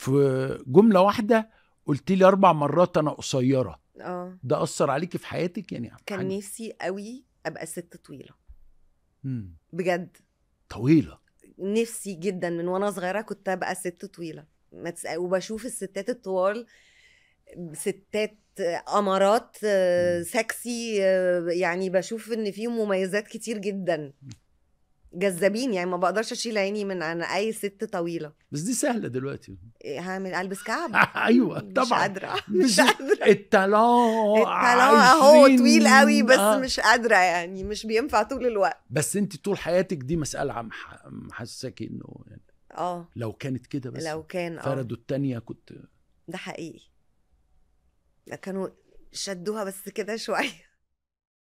في جمله واحده قلت لي اربع مرات انا قصيره اه ده اثر عليكي في حياتك يعني كان نفسي قوي ابقى ست طويله مم. بجد طويله نفسي جدا من وانا صغيره كنت ابقى ست طويله ما وبشوف الستات الطوال ستات امارات سكسي يعني بشوف ان فيهم مميزات كتير جدا جذابين يعني ما بقدرش اشيل عيني من انا اي ست طويله بس دي سهله دلوقتي إيه، هعمل البس كعب ايوه طبعا مش قادره مش قادره التالون التالون اهو طويل قوي بس آه. مش قادره يعني مش بينفع طول الوقت بس انت طول حياتك دي مساله محسساكي انه يعني اه لو كانت كده بس لو كان اه فردوا التانيه كنت ده حقيقي كانوا شدوها بس كده شويه